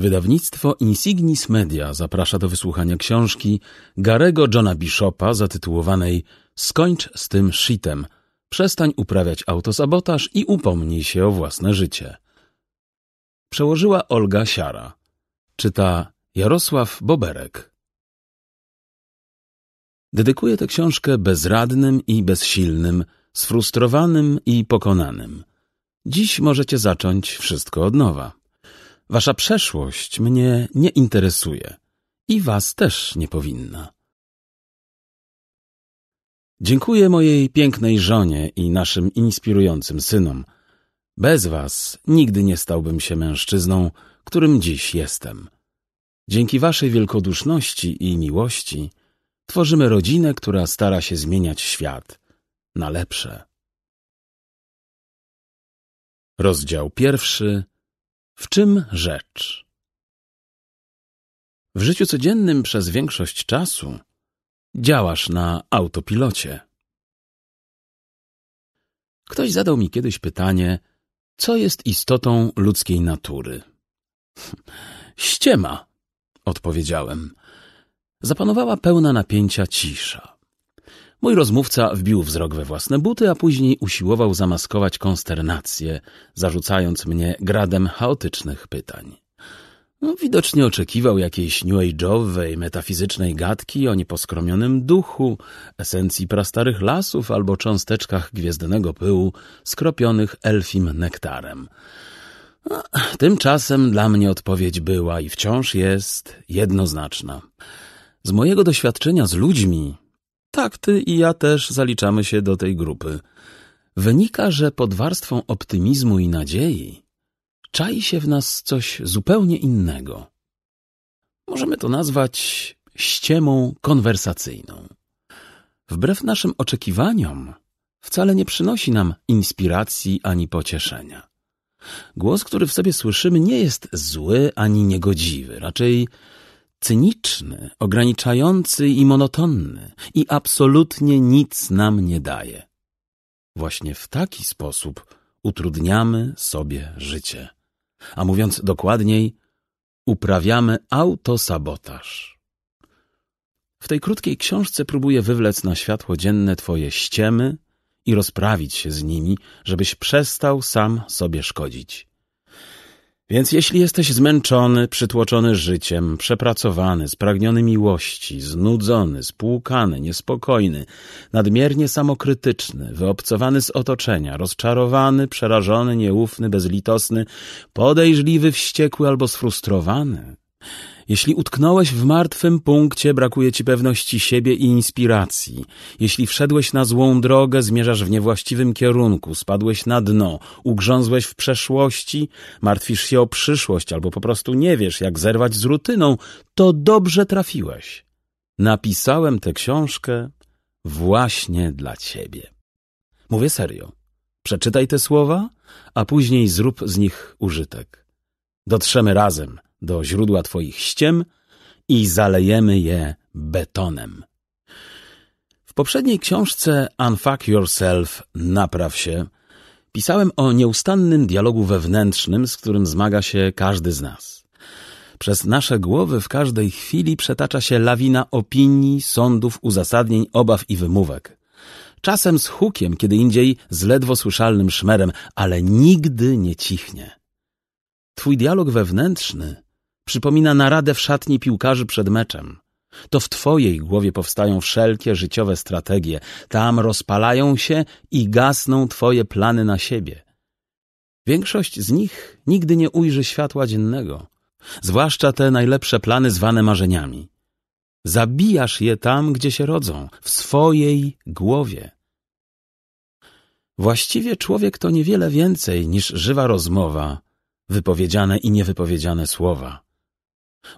Wydawnictwo Insignis Media zaprasza do wysłuchania książki Garego Johna Bishopa zatytułowanej Skończ z tym shitem. Przestań uprawiać autosabotaż i upomnij się o własne życie. Przełożyła Olga Siara. Czyta Jarosław Boberek. Dedykuję tę książkę bezradnym i bezsilnym, sfrustrowanym i pokonanym. Dziś możecie zacząć wszystko od nowa. Wasza przeszłość mnie nie interesuje i was też nie powinna. Dziękuję mojej pięknej żonie i naszym inspirującym synom. Bez was nigdy nie stałbym się mężczyzną, którym dziś jestem. Dzięki waszej wielkoduszności i miłości tworzymy rodzinę, która stara się zmieniać świat na lepsze. Rozdział pierwszy w czym rzecz? W życiu codziennym przez większość czasu działasz na autopilocie. Ktoś zadał mi kiedyś pytanie, co jest istotą ludzkiej natury? Ściema, odpowiedziałem. Zapanowała pełna napięcia cisza. Mój rozmówca wbił wzrok we własne buty, a później usiłował zamaskować konsternację, zarzucając mnie gradem chaotycznych pytań. No, widocznie oczekiwał jakiejś new age'owej, metafizycznej gadki o nieposkromionym duchu, esencji prastarych lasów albo cząsteczkach gwiezdnego pyłu skropionych elfim nektarem. No, tymczasem dla mnie odpowiedź była i wciąż jest jednoznaczna. Z mojego doświadczenia z ludźmi tak, ty i ja też zaliczamy się do tej grupy. Wynika, że pod warstwą optymizmu i nadziei czai się w nas coś zupełnie innego. Możemy to nazwać ściemą konwersacyjną. Wbrew naszym oczekiwaniom, wcale nie przynosi nam inspiracji ani pocieszenia. Głos, który w sobie słyszymy, nie jest zły ani niegodziwy, raczej cyniczny, ograniczający i monotonny i absolutnie nic nam nie daje. Właśnie w taki sposób utrudniamy sobie życie. A mówiąc dokładniej, uprawiamy autosabotaż. W tej krótkiej książce próbuję wywlec na światło dzienne twoje ściemy i rozprawić się z nimi, żebyś przestał sam sobie szkodzić. Więc jeśli jesteś zmęczony, przytłoczony życiem, przepracowany, spragniony miłości, znudzony, spłukany, niespokojny, nadmiernie samokrytyczny, wyobcowany z otoczenia, rozczarowany, przerażony, nieufny, bezlitosny, podejrzliwy, wściekły albo sfrustrowany, jeśli utknąłeś w martwym punkcie, brakuje ci pewności siebie i inspiracji. Jeśli wszedłeś na złą drogę, zmierzasz w niewłaściwym kierunku, spadłeś na dno, ugrzązłeś w przeszłości, martwisz się o przyszłość albo po prostu nie wiesz, jak zerwać z rutyną, to dobrze trafiłeś. Napisałem tę książkę właśnie dla ciebie. Mówię serio. Przeczytaj te słowa, a później zrób z nich użytek. Dotrzemy razem do źródła twoich ściem i zalejemy je betonem. W poprzedniej książce Unfuck Yourself, Napraw się, pisałem o nieustannym dialogu wewnętrznym, z którym zmaga się każdy z nas. Przez nasze głowy w każdej chwili przetacza się lawina opinii, sądów, uzasadnień, obaw i wymówek. Czasem z hukiem, kiedy indziej z ledwo słyszalnym szmerem, ale nigdy nie cichnie. Twój dialog wewnętrzny przypomina naradę w szatni piłkarzy przed meczem. To w twojej głowie powstają wszelkie życiowe strategie. Tam rozpalają się i gasną twoje plany na siebie. Większość z nich nigdy nie ujrzy światła dziennego, zwłaszcza te najlepsze plany zwane marzeniami. Zabijasz je tam, gdzie się rodzą, w swojej głowie. Właściwie człowiek to niewiele więcej niż żywa rozmowa, wypowiedziane i niewypowiedziane słowa.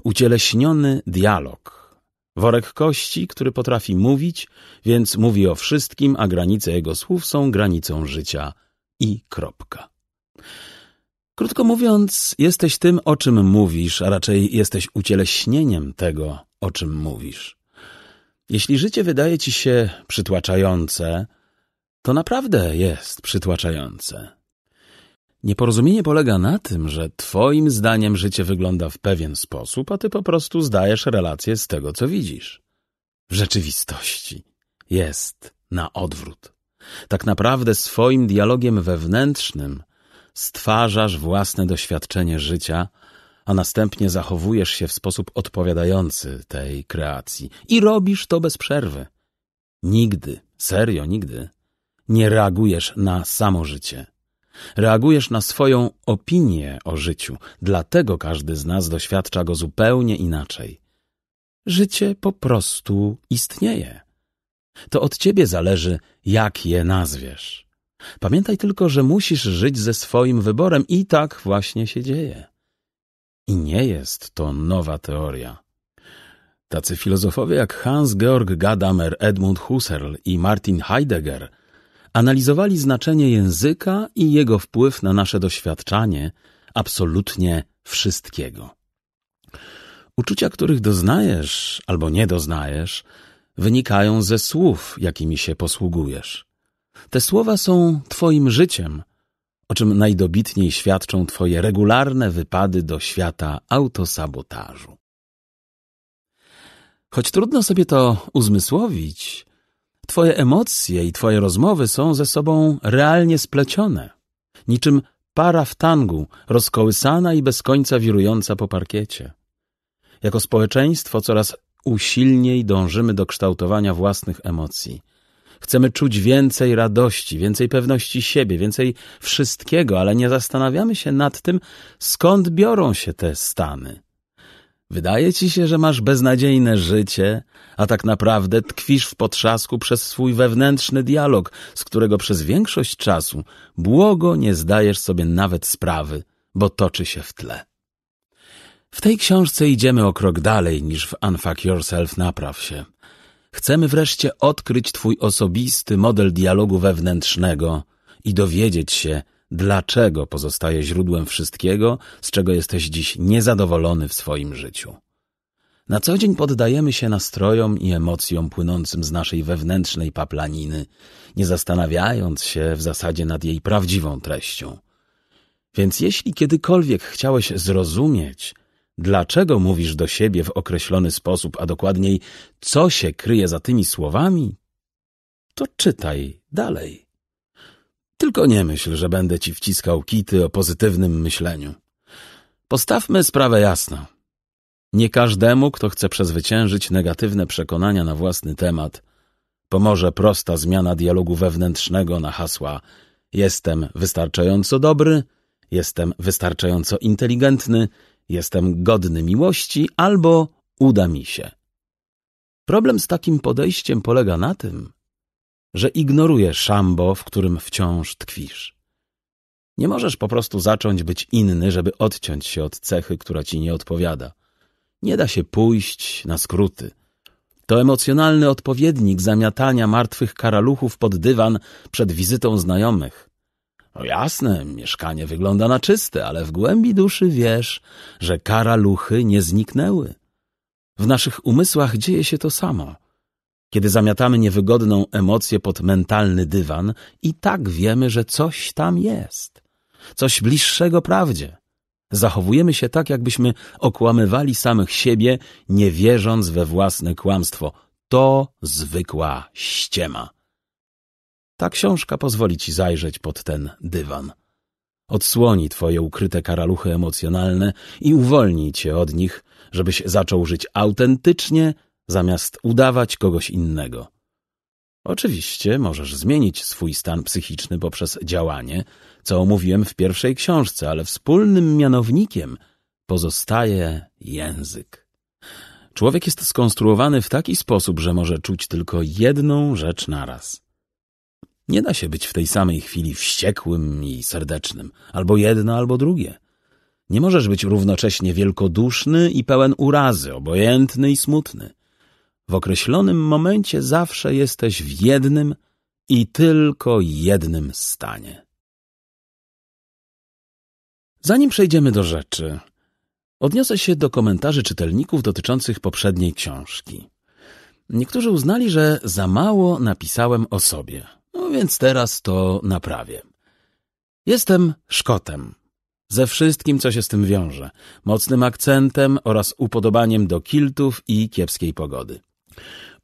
Ucieleśniony dialog. Worek kości, który potrafi mówić, więc mówi o wszystkim, a granice jego słów są granicą życia. I kropka. Krótko mówiąc, jesteś tym, o czym mówisz, a raczej jesteś ucieleśnieniem tego, o czym mówisz. Jeśli życie wydaje ci się przytłaczające, to naprawdę jest przytłaczające. Nieporozumienie polega na tym, że twoim zdaniem życie wygląda w pewien sposób, a ty po prostu zdajesz relację z tego, co widzisz. W rzeczywistości jest na odwrót. Tak naprawdę swoim dialogiem wewnętrznym stwarzasz własne doświadczenie życia, a następnie zachowujesz się w sposób odpowiadający tej kreacji. I robisz to bez przerwy. Nigdy, serio nigdy, nie reagujesz na samo życie Reagujesz na swoją opinię o życiu, dlatego każdy z nas doświadcza go zupełnie inaczej. Życie po prostu istnieje. To od ciebie zależy, jak je nazwiesz. Pamiętaj tylko, że musisz żyć ze swoim wyborem i tak właśnie się dzieje. I nie jest to nowa teoria. Tacy filozofowie jak Hans Georg Gadamer, Edmund Husserl i Martin Heidegger – analizowali znaczenie języka i jego wpływ na nasze doświadczanie absolutnie wszystkiego. Uczucia, których doznajesz albo nie doznajesz, wynikają ze słów, jakimi się posługujesz. Te słowa są Twoim życiem, o czym najdobitniej świadczą Twoje regularne wypady do świata autosabotażu. Choć trudno sobie to uzmysłowić, Twoje emocje i Twoje rozmowy są ze sobą realnie splecione, niczym para w tangu, rozkołysana i bez końca wirująca po parkiecie. Jako społeczeństwo coraz usilniej dążymy do kształtowania własnych emocji. Chcemy czuć więcej radości, więcej pewności siebie, więcej wszystkiego, ale nie zastanawiamy się nad tym, skąd biorą się te stany. Wydaje ci się, że masz beznadziejne życie, a tak naprawdę tkwisz w potrzasku przez swój wewnętrzny dialog, z którego przez większość czasu błogo nie zdajesz sobie nawet sprawy, bo toczy się w tle. W tej książce idziemy o krok dalej niż w Unfuck Yourself Napraw się. Chcemy wreszcie odkryć twój osobisty model dialogu wewnętrznego i dowiedzieć się, dlaczego pozostaje źródłem wszystkiego, z czego jesteś dziś niezadowolony w swoim życiu. Na co dzień poddajemy się nastrojom i emocjom płynącym z naszej wewnętrznej paplaniny, nie zastanawiając się w zasadzie nad jej prawdziwą treścią. Więc jeśli kiedykolwiek chciałeś zrozumieć, dlaczego mówisz do siebie w określony sposób, a dokładniej co się kryje za tymi słowami, to czytaj dalej. Tylko nie myśl, że będę ci wciskał kity o pozytywnym myśleniu. Postawmy sprawę jasno. Nie każdemu, kto chce przezwyciężyć negatywne przekonania na własny temat, pomoże prosta zmiana dialogu wewnętrznego na hasła jestem wystarczająco dobry, jestem wystarczająco inteligentny, jestem godny miłości albo uda mi się. Problem z takim podejściem polega na tym, że ignoruje szambo, w którym wciąż tkwisz. Nie możesz po prostu zacząć być inny, żeby odciąć się od cechy, która ci nie odpowiada. Nie da się pójść na skróty. To emocjonalny odpowiednik zamiatania martwych karaluchów pod dywan przed wizytą znajomych. No jasne, mieszkanie wygląda na czyste, ale w głębi duszy wiesz, że karaluchy nie zniknęły. W naszych umysłach dzieje się to samo. Kiedy zamiatamy niewygodną emocję pod mentalny dywan, i tak wiemy, że coś tam jest. Coś bliższego prawdzie. Zachowujemy się tak, jakbyśmy okłamywali samych siebie, nie wierząc we własne kłamstwo. To zwykła ściema. Ta książka pozwoli ci zajrzeć pod ten dywan. Odsłoni twoje ukryte karaluchy emocjonalne i uwolni cię od nich, żebyś zaczął żyć autentycznie, zamiast udawać kogoś innego. Oczywiście możesz zmienić swój stan psychiczny poprzez działanie, co omówiłem w pierwszej książce, ale wspólnym mianownikiem pozostaje język. Człowiek jest skonstruowany w taki sposób, że może czuć tylko jedną rzecz naraz. Nie da się być w tej samej chwili wściekłym i serdecznym, albo jedno, albo drugie. Nie możesz być równocześnie wielkoduszny i pełen urazy, obojętny i smutny. W określonym momencie zawsze jesteś w jednym i tylko jednym stanie. Zanim przejdziemy do rzeczy, odniosę się do komentarzy czytelników dotyczących poprzedniej książki. Niektórzy uznali, że za mało napisałem o sobie, no więc teraz to naprawię. Jestem Szkotem. Ze wszystkim, co się z tym wiąże. Mocnym akcentem oraz upodobaniem do kiltów i kiepskiej pogody.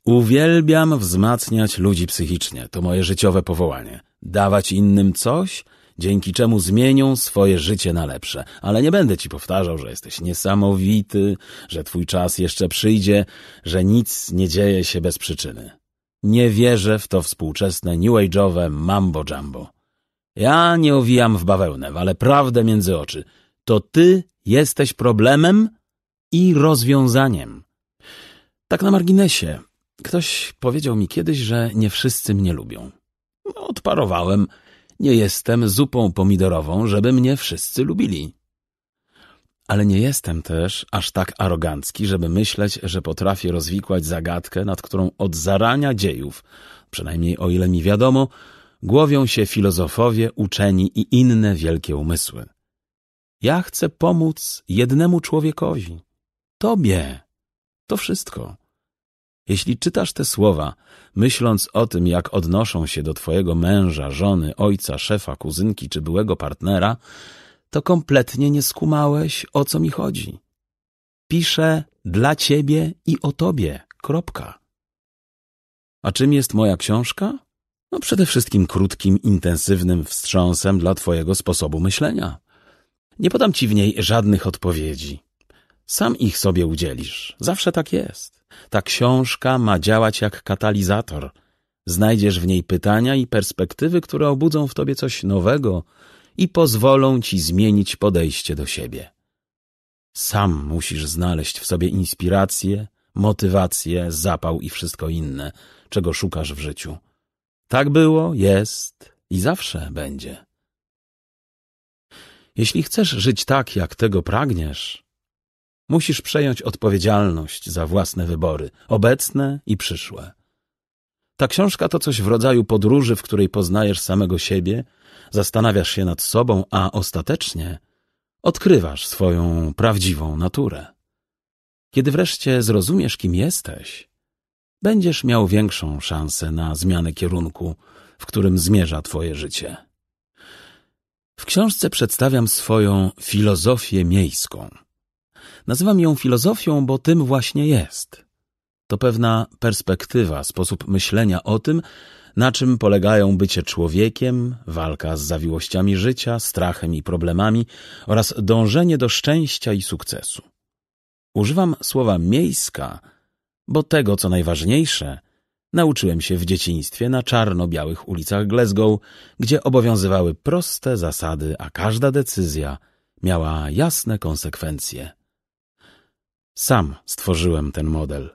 Uwielbiam wzmacniać ludzi psychicznie. To moje życiowe powołanie. Dawać innym coś, dzięki czemu zmienią swoje życie na lepsze. Ale nie będę ci powtarzał, że jesteś niesamowity, że twój czas jeszcze przyjdzie, że nic nie dzieje się bez przyczyny. Nie wierzę w to współczesne new age'owe mambo jumbo. Ja nie owijam w bawełnę, ale prawdę między oczy. To ty jesteś problemem i rozwiązaniem. Tak na marginesie. Ktoś powiedział mi kiedyś, że nie wszyscy mnie lubią. Odparowałem. Nie jestem zupą pomidorową, żeby mnie wszyscy lubili. Ale nie jestem też aż tak arogancki, żeby myśleć, że potrafię rozwikłać zagadkę, nad którą od zarania dziejów, przynajmniej o ile mi wiadomo, głowią się filozofowie, uczeni i inne wielkie umysły. Ja chcę pomóc jednemu człowiekowi. Tobie. To wszystko. Jeśli czytasz te słowa, myśląc o tym, jak odnoszą się do twojego męża, żony, ojca, szefa, kuzynki czy byłego partnera, to kompletnie nie skumałeś, o co mi chodzi. Piszę dla ciebie i o tobie. Kropka. A czym jest moja książka? No przede wszystkim krótkim, intensywnym wstrząsem dla twojego sposobu myślenia. Nie podam ci w niej żadnych odpowiedzi. Sam ich sobie udzielisz. Zawsze tak jest. Ta książka ma działać jak katalizator. Znajdziesz w niej pytania i perspektywy, które obudzą w tobie coś nowego i pozwolą ci zmienić podejście do siebie. Sam musisz znaleźć w sobie inspirację, motywację, zapał i wszystko inne, czego szukasz w życiu. Tak było, jest i zawsze będzie. Jeśli chcesz żyć tak, jak tego pragniesz, Musisz przejąć odpowiedzialność za własne wybory, obecne i przyszłe. Ta książka to coś w rodzaju podróży, w której poznajesz samego siebie, zastanawiasz się nad sobą, a ostatecznie odkrywasz swoją prawdziwą naturę. Kiedy wreszcie zrozumiesz, kim jesteś, będziesz miał większą szansę na zmianę kierunku, w którym zmierza Twoje życie. W książce przedstawiam swoją filozofię miejską – Nazywam ją filozofią, bo tym właśnie jest. To pewna perspektywa, sposób myślenia o tym, na czym polegają bycie człowiekiem, walka z zawiłościami życia, strachem i problemami oraz dążenie do szczęścia i sukcesu. Używam słowa miejska, bo tego, co najważniejsze, nauczyłem się w dzieciństwie na czarno-białych ulicach Glasgow, gdzie obowiązywały proste zasady, a każda decyzja miała jasne konsekwencje. Sam stworzyłem ten model.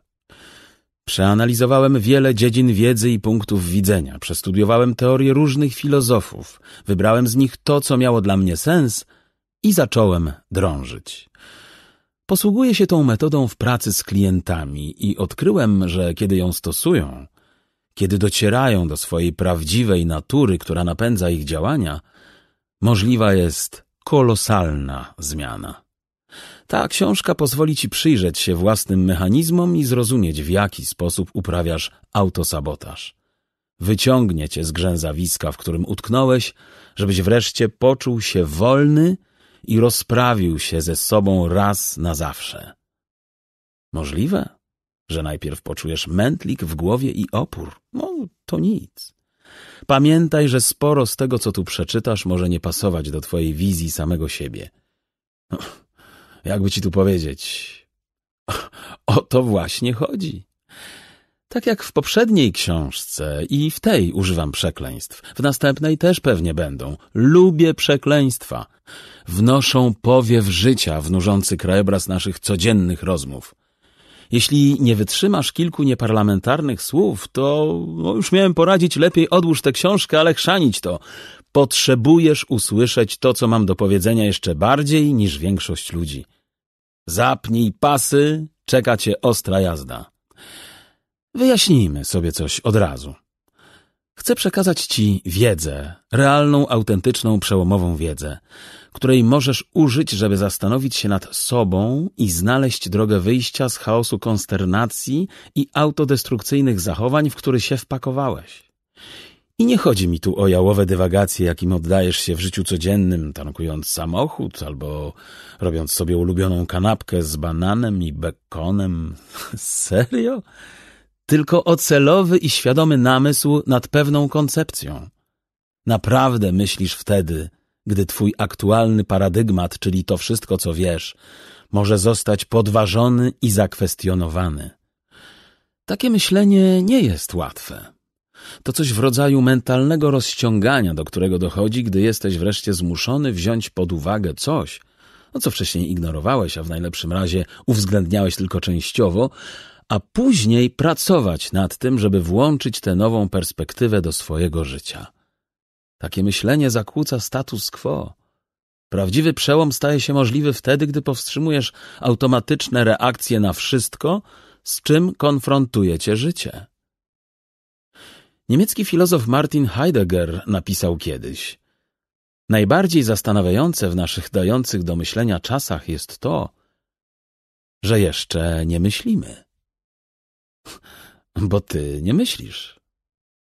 Przeanalizowałem wiele dziedzin wiedzy i punktów widzenia, przestudiowałem teorie różnych filozofów, wybrałem z nich to, co miało dla mnie sens i zacząłem drążyć. Posługuję się tą metodą w pracy z klientami i odkryłem, że kiedy ją stosują, kiedy docierają do swojej prawdziwej natury, która napędza ich działania, możliwa jest kolosalna zmiana. Ta książka pozwoli ci przyjrzeć się własnym mechanizmom i zrozumieć, w jaki sposób uprawiasz autosabotaż. Wyciągnie cię z grzęzawiska, w którym utknąłeś, żebyś wreszcie poczuł się wolny i rozprawił się ze sobą raz na zawsze. Możliwe, że najpierw poczujesz mętlik w głowie i opór. No, to nic. Pamiętaj, że sporo z tego, co tu przeczytasz, może nie pasować do twojej wizji samego siebie jakby ci tu powiedzieć... O to właśnie chodzi. Tak jak w poprzedniej książce i w tej używam przekleństw, w następnej też pewnie będą. Lubię przekleństwa. Wnoszą powiew życia w nużący krajobraz naszych codziennych rozmów. Jeśli nie wytrzymasz kilku nieparlamentarnych słów, to no już miałem poradzić lepiej odłóż tę książkę, ale chrzanić to. Potrzebujesz usłyszeć to, co mam do powiedzenia jeszcze bardziej niż większość ludzi. Zapnij pasy, czeka cię ostra jazda. Wyjaśnijmy sobie coś od razu. Chcę przekazać ci wiedzę, realną, autentyczną, przełomową wiedzę, której możesz użyć, żeby zastanowić się nad sobą i znaleźć drogę wyjścia z chaosu konsternacji i autodestrukcyjnych zachowań, w który się wpakowałeś. I nie chodzi mi tu o jałowe dywagacje, jakim oddajesz się w życiu codziennym, tankując samochód albo robiąc sobie ulubioną kanapkę z bananem i bekonem. Serio? Tylko o celowy i świadomy namysł nad pewną koncepcją. Naprawdę myślisz wtedy, gdy twój aktualny paradygmat, czyli to wszystko, co wiesz, może zostać podważony i zakwestionowany. Takie myślenie nie jest łatwe. To coś w rodzaju mentalnego rozciągania, do którego dochodzi, gdy jesteś wreszcie zmuszony wziąć pod uwagę coś, no co wcześniej ignorowałeś, a w najlepszym razie uwzględniałeś tylko częściowo, a później pracować nad tym, żeby włączyć tę nową perspektywę do swojego życia. Takie myślenie zakłóca status quo. Prawdziwy przełom staje się możliwy wtedy, gdy powstrzymujesz automatyczne reakcje na wszystko, z czym konfrontuje cię życie. Niemiecki filozof Martin Heidegger napisał kiedyś Najbardziej zastanawiające w naszych dających do myślenia czasach jest to, że jeszcze nie myślimy. Bo ty nie myślisz.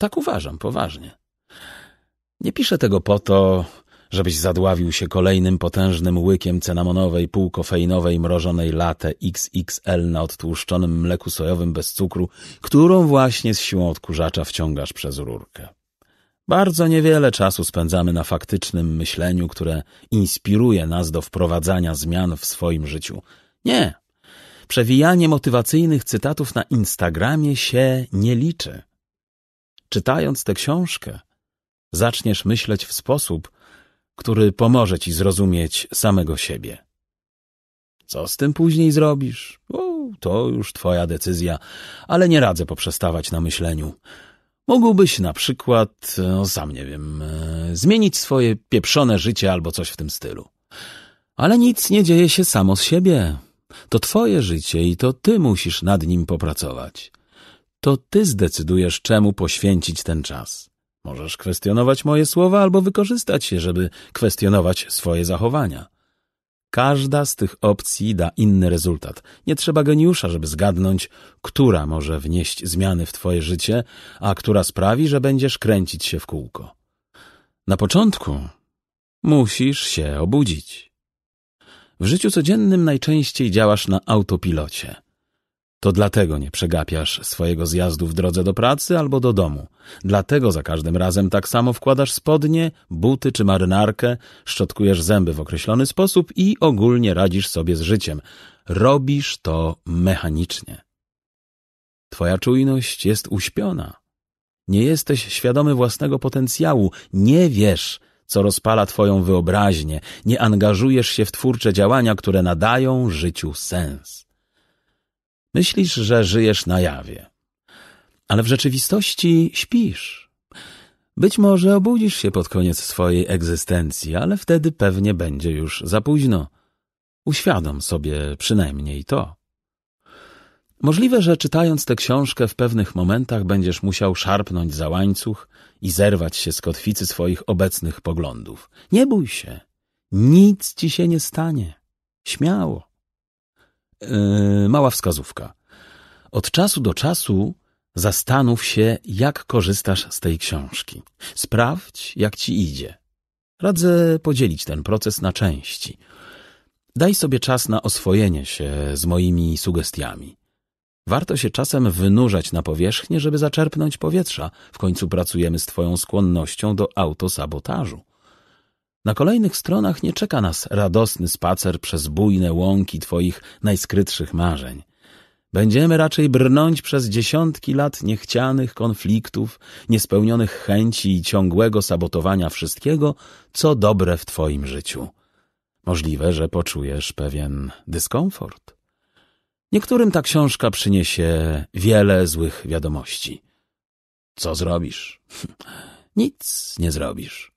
Tak uważam, poważnie. Nie piszę tego po to, żebyś zadławił się kolejnym potężnym łykiem cenamonowej, półkofeinowej, mrożonej latę XXL na odtłuszczonym mleku sojowym bez cukru, którą właśnie z siłą odkurzacza wciągasz przez rurkę. Bardzo niewiele czasu spędzamy na faktycznym myśleniu, które inspiruje nas do wprowadzania zmian w swoim życiu. Nie. Przewijanie motywacyjnych cytatów na Instagramie się nie liczy. Czytając tę książkę, zaczniesz myśleć w sposób, który pomoże ci zrozumieć samego siebie. Co z tym później zrobisz? O, to już twoja decyzja, ale nie radzę poprzestawać na myśleniu. Mógłbyś na przykład, e, no sam nie wiem, e, zmienić swoje pieprzone życie albo coś w tym stylu. Ale nic nie dzieje się samo z siebie. To twoje życie i to ty musisz nad nim popracować. To ty zdecydujesz, czemu poświęcić ten czas. Możesz kwestionować moje słowa albo wykorzystać je, żeby kwestionować swoje zachowania. Każda z tych opcji da inny rezultat. Nie trzeba geniusza, żeby zgadnąć, która może wnieść zmiany w twoje życie, a która sprawi, że będziesz kręcić się w kółko. Na początku musisz się obudzić. W życiu codziennym najczęściej działasz na autopilocie. To dlatego nie przegapiasz swojego zjazdu w drodze do pracy albo do domu. Dlatego za każdym razem tak samo wkładasz spodnie, buty czy marynarkę, szczotkujesz zęby w określony sposób i ogólnie radzisz sobie z życiem. Robisz to mechanicznie. Twoja czujność jest uśpiona. Nie jesteś świadomy własnego potencjału, nie wiesz, co rozpala Twoją wyobraźnię, nie angażujesz się w twórcze działania, które nadają życiu sens. Myślisz, że żyjesz na jawie, ale w rzeczywistości śpisz. Być może obudzisz się pod koniec swojej egzystencji, ale wtedy pewnie będzie już za późno. Uświadom sobie przynajmniej to. Możliwe, że czytając tę książkę w pewnych momentach będziesz musiał szarpnąć za łańcuch i zerwać się z kotwicy swoich obecnych poglądów. Nie bój się. Nic ci się nie stanie. Śmiało yy, mała wskazówka. Od czasu do czasu zastanów się, jak korzystasz z tej książki. Sprawdź, jak ci idzie. Radzę podzielić ten proces na części. Daj sobie czas na oswojenie się z moimi sugestiami. Warto się czasem wynurzać na powierzchnię, żeby zaczerpnąć powietrza. W końcu pracujemy z Twoją skłonnością do autosabotażu. Na kolejnych stronach nie czeka nas radosny spacer przez bujne łąki Twoich najskrytszych marzeń. Będziemy raczej brnąć przez dziesiątki lat niechcianych konfliktów, niespełnionych chęci i ciągłego sabotowania wszystkiego, co dobre w Twoim życiu. Możliwe, że poczujesz pewien dyskomfort. Niektórym ta książka przyniesie wiele złych wiadomości. Co zrobisz? Nic nie zrobisz.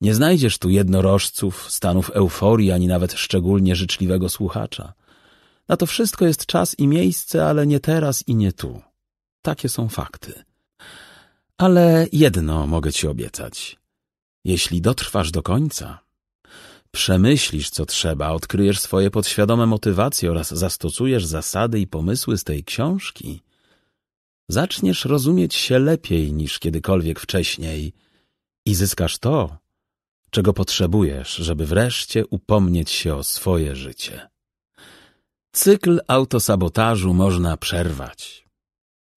Nie znajdziesz tu jednorożców, stanów euforii, ani nawet szczególnie życzliwego słuchacza. Na to wszystko jest czas i miejsce, ale nie teraz i nie tu. Takie są fakty. Ale jedno mogę ci obiecać. Jeśli dotrwasz do końca, przemyślisz, co trzeba, odkryjesz swoje podświadome motywacje oraz zastosujesz zasady i pomysły z tej książki, zaczniesz rozumieć się lepiej niż kiedykolwiek wcześniej i zyskasz to, czego potrzebujesz, żeby wreszcie upomnieć się o swoje życie. Cykl autosabotażu można przerwać.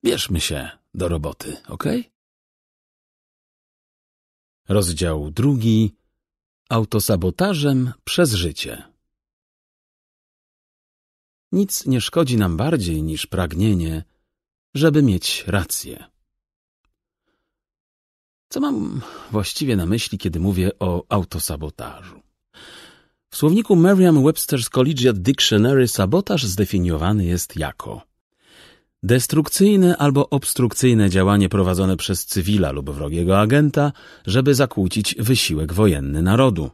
Bierzmy się do roboty, ok? Rozdział drugi. Autosabotażem przez życie. Nic nie szkodzi nam bardziej niż pragnienie, żeby mieć rację. Co mam właściwie na myśli, kiedy mówię o autosabotażu? W słowniku Merriam-Webster's Collegiate Dictionary sabotaż zdefiniowany jest jako destrukcyjne albo obstrukcyjne działanie prowadzone przez cywila lub wrogiego agenta, żeby zakłócić wysiłek wojenny narodu.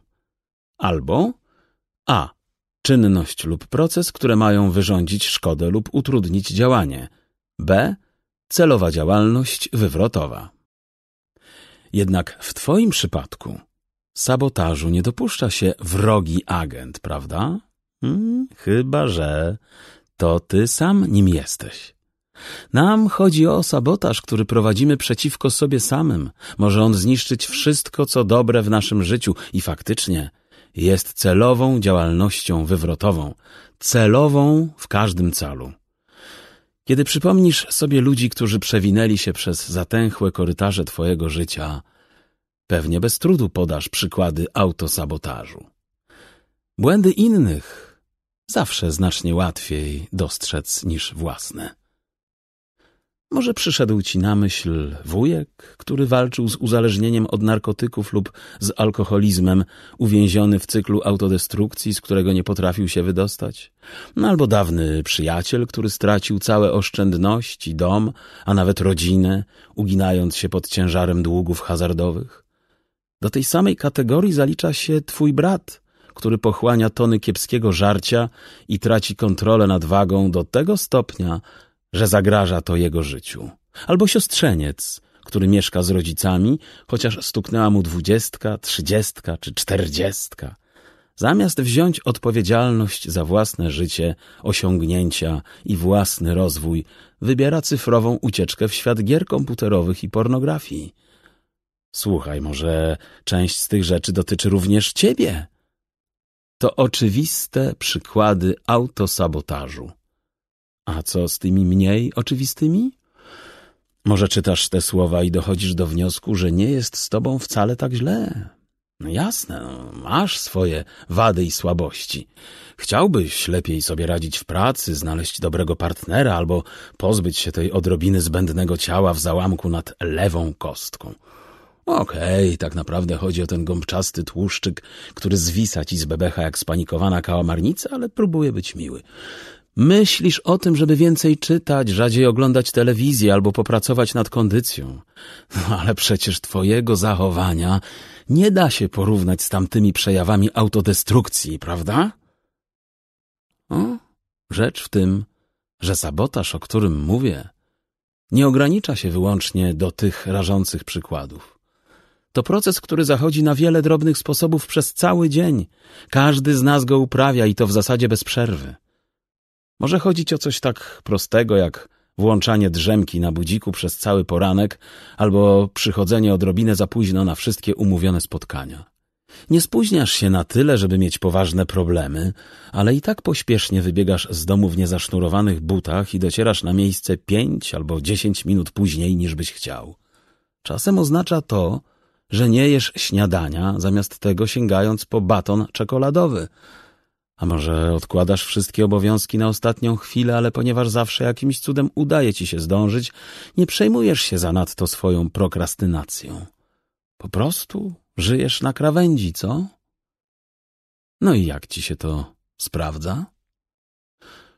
Albo a. Czynność lub proces, które mają wyrządzić szkodę lub utrudnić działanie. b. Celowa działalność wywrotowa. Jednak w twoim przypadku sabotażu nie dopuszcza się wrogi agent, prawda? Hmm, chyba, że to ty sam nim jesteś. Nam chodzi o sabotaż, który prowadzimy przeciwko sobie samym. Może on zniszczyć wszystko, co dobre w naszym życiu i faktycznie jest celową działalnością wywrotową, celową w każdym calu. Kiedy przypomnisz sobie ludzi, którzy przewinęli się przez zatęchłe korytarze twojego życia, pewnie bez trudu podasz przykłady autosabotażu. Błędy innych zawsze znacznie łatwiej dostrzec niż własne. Może przyszedł ci na myśl wujek, który walczył z uzależnieniem od narkotyków lub z alkoholizmem, uwięziony w cyklu autodestrukcji, z którego nie potrafił się wydostać? No albo dawny przyjaciel, który stracił całe oszczędności, dom, a nawet rodzinę, uginając się pod ciężarem długów hazardowych? Do tej samej kategorii zalicza się twój brat, który pochłania tony kiepskiego żarcia i traci kontrolę nad wagą do tego stopnia, że zagraża to jego życiu. Albo siostrzeniec, który mieszka z rodzicami, chociaż stuknęła mu dwudziestka, trzydziestka czy czterdziestka. Zamiast wziąć odpowiedzialność za własne życie, osiągnięcia i własny rozwój, wybiera cyfrową ucieczkę w świat gier komputerowych i pornografii. Słuchaj, może część z tych rzeczy dotyczy również ciebie? To oczywiste przykłady autosabotażu. A co z tymi mniej oczywistymi? Może czytasz te słowa i dochodzisz do wniosku, że nie jest z tobą wcale tak źle. No jasne, masz swoje wady i słabości. Chciałbyś lepiej sobie radzić w pracy, znaleźć dobrego partnera albo pozbyć się tej odrobiny zbędnego ciała w załamku nad lewą kostką. Okej, okay, tak naprawdę chodzi o ten gąbczasty tłuszczyk, który zwisa ci z bebecha jak spanikowana kałamarnica, ale próbuje być miły. Myślisz o tym, żeby więcej czytać, rzadziej oglądać telewizję albo popracować nad kondycją. No ale przecież twojego zachowania nie da się porównać z tamtymi przejawami autodestrukcji, prawda? O, rzecz w tym, że sabotaż, o którym mówię, nie ogranicza się wyłącznie do tych rażących przykładów. To proces, który zachodzi na wiele drobnych sposobów przez cały dzień. Każdy z nas go uprawia i to w zasadzie bez przerwy. Może chodzić o coś tak prostego jak włączanie drzemki na budziku przez cały poranek albo przychodzenie odrobinę za późno na wszystkie umówione spotkania. Nie spóźniasz się na tyle, żeby mieć poważne problemy, ale i tak pośpiesznie wybiegasz z domu w niezasznurowanych butach i docierasz na miejsce pięć albo dziesięć minut później niż byś chciał. Czasem oznacza to, że nie jesz śniadania, zamiast tego sięgając po baton czekoladowy – a może odkładasz wszystkie obowiązki na ostatnią chwilę, ale ponieważ zawsze jakimś cudem udaje ci się zdążyć, nie przejmujesz się zanadto swoją prokrastynacją. Po prostu żyjesz na krawędzi, co? No i jak ci się to sprawdza?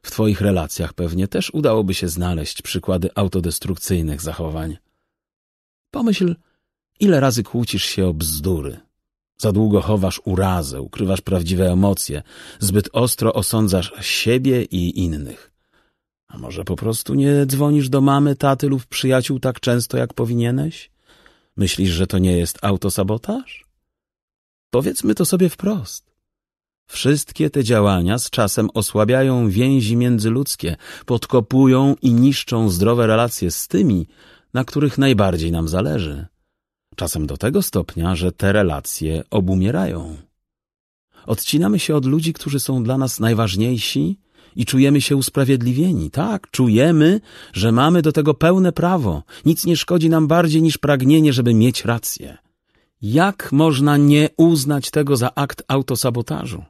W twoich relacjach pewnie też udałoby się znaleźć przykłady autodestrukcyjnych zachowań. Pomyśl, ile razy kłócisz się o bzdury, za długo chowasz urazę, ukrywasz prawdziwe emocje, zbyt ostro osądzasz siebie i innych. A może po prostu nie dzwonisz do mamy, taty lub przyjaciół tak często, jak powinieneś? Myślisz, że to nie jest autosabotaż? Powiedzmy to sobie wprost. Wszystkie te działania z czasem osłabiają więzi międzyludzkie, podkopują i niszczą zdrowe relacje z tymi, na których najbardziej nam zależy. Czasem do tego stopnia, że te relacje obumierają. Odcinamy się od ludzi, którzy są dla nas najważniejsi i czujemy się usprawiedliwieni. Tak, czujemy, że mamy do tego pełne prawo. Nic nie szkodzi nam bardziej niż pragnienie, żeby mieć rację. Jak można nie uznać tego za akt autosabotażu?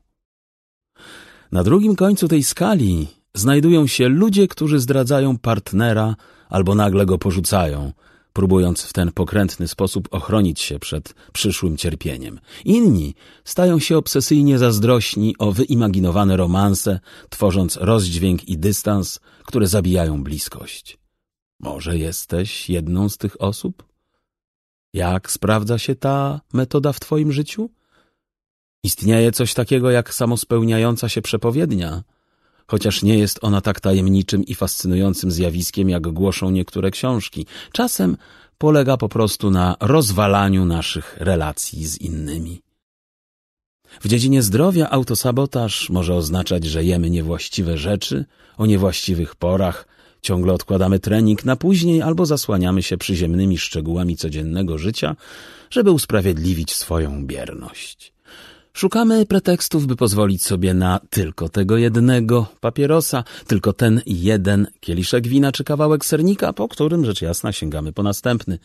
Na drugim końcu tej skali znajdują się ludzie, którzy zdradzają partnera albo nagle go porzucają, próbując w ten pokrętny sposób ochronić się przed przyszłym cierpieniem. Inni stają się obsesyjnie zazdrośni o wyimaginowane romanse, tworząc rozdźwięk i dystans, które zabijają bliskość. Może jesteś jedną z tych osób? Jak sprawdza się ta metoda w twoim życiu? Istnieje coś takiego jak samospełniająca się przepowiednia – chociaż nie jest ona tak tajemniczym i fascynującym zjawiskiem, jak głoszą niektóre książki. Czasem polega po prostu na rozwalaniu naszych relacji z innymi. W dziedzinie zdrowia autosabotaż może oznaczać, że jemy niewłaściwe rzeczy o niewłaściwych porach, ciągle odkładamy trening na później albo zasłaniamy się przyziemnymi szczegółami codziennego życia, żeby usprawiedliwić swoją bierność. Szukamy pretekstów, by pozwolić sobie na tylko tego jednego papierosa, tylko ten jeden kieliszek wina czy kawałek sernika, po którym rzecz jasna sięgamy po następny.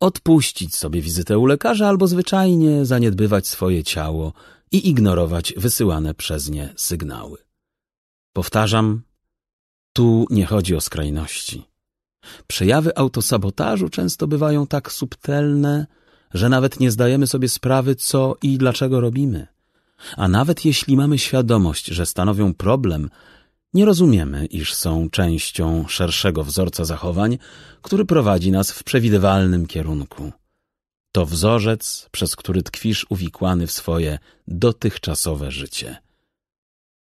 Odpuścić sobie wizytę u lekarza albo zwyczajnie zaniedbywać swoje ciało i ignorować wysyłane przez nie sygnały. Powtarzam, tu nie chodzi o skrajności. Przejawy autosabotażu często bywają tak subtelne, że nawet nie zdajemy sobie sprawy, co i dlaczego robimy a nawet jeśli mamy świadomość, że stanowią problem, nie rozumiemy, iż są częścią szerszego wzorca zachowań, który prowadzi nas w przewidywalnym kierunku. To wzorzec, przez który tkwisz uwikłany w swoje dotychczasowe życie.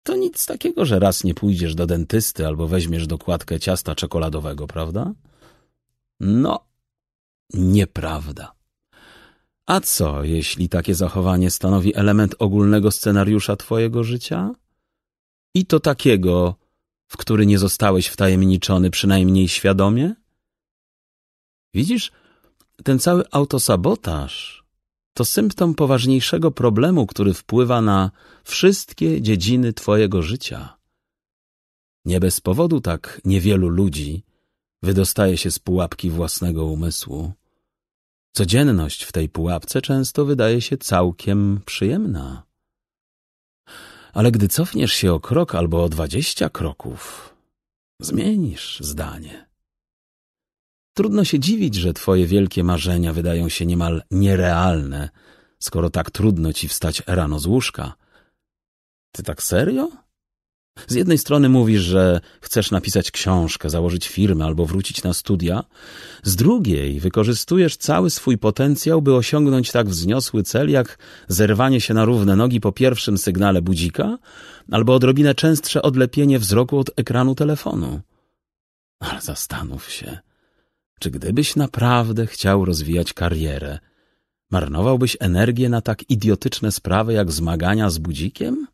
To nic takiego, że raz nie pójdziesz do dentysty albo weźmiesz dokładkę ciasta czekoladowego, prawda? No, nieprawda. A co, jeśli takie zachowanie stanowi element ogólnego scenariusza twojego życia? I to takiego, w który nie zostałeś wtajemniczony przynajmniej świadomie? Widzisz, ten cały autosabotaż to symptom poważniejszego problemu, który wpływa na wszystkie dziedziny twojego życia. Nie bez powodu tak niewielu ludzi wydostaje się z pułapki własnego umysłu. Codzienność w tej pułapce często wydaje się całkiem przyjemna. Ale gdy cofniesz się o krok albo o dwadzieścia kroków, zmienisz zdanie. Trudno się dziwić, że twoje wielkie marzenia wydają się niemal nierealne, skoro tak trudno ci wstać rano z łóżka. Ty tak serio? Z jednej strony mówisz, że chcesz napisać książkę, założyć firmę albo wrócić na studia, z drugiej wykorzystujesz cały swój potencjał, by osiągnąć tak wzniosły cel jak zerwanie się na równe nogi po pierwszym sygnale budzika albo odrobinę częstsze odlepienie wzroku od ekranu telefonu. Ale zastanów się, czy gdybyś naprawdę chciał rozwijać karierę, marnowałbyś energię na tak idiotyczne sprawy jak zmagania z budzikiem?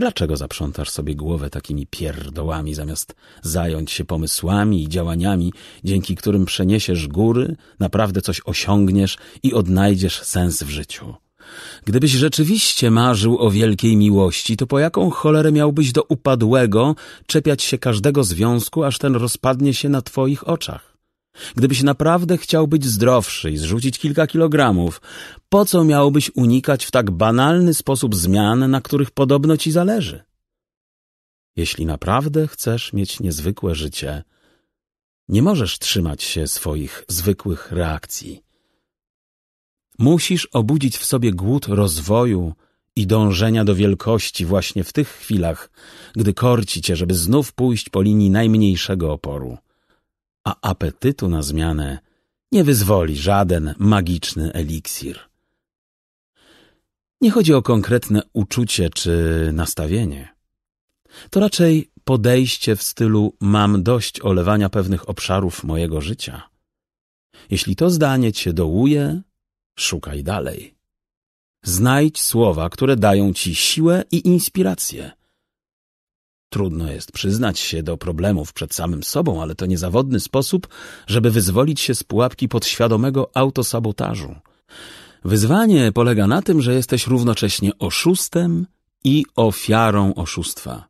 Dlaczego zaprzątasz sobie głowę takimi pierdołami, zamiast zająć się pomysłami i działaniami, dzięki którym przeniesiesz góry, naprawdę coś osiągniesz i odnajdziesz sens w życiu? Gdybyś rzeczywiście marzył o wielkiej miłości, to po jaką cholerę miałbyś do upadłego czepiać się każdego związku, aż ten rozpadnie się na twoich oczach? Gdybyś naprawdę chciał być zdrowszy i zrzucić kilka kilogramów, po co miałbyś unikać w tak banalny sposób zmian, na których podobno ci zależy? Jeśli naprawdę chcesz mieć niezwykłe życie, nie możesz trzymać się swoich zwykłych reakcji. Musisz obudzić w sobie głód rozwoju i dążenia do wielkości właśnie w tych chwilach, gdy korci cię, żeby znów pójść po linii najmniejszego oporu a apetytu na zmianę nie wyzwoli żaden magiczny eliksir. Nie chodzi o konkretne uczucie czy nastawienie. To raczej podejście w stylu mam dość olewania pewnych obszarów mojego życia. Jeśli to zdanie cię dołuje, szukaj dalej. Znajdź słowa, które dają ci siłę i inspirację. Trudno jest przyznać się do problemów przed samym sobą, ale to niezawodny sposób, żeby wyzwolić się z pułapki podświadomego autosabotażu. Wyzwanie polega na tym, że jesteś równocześnie oszustem i ofiarą oszustwa.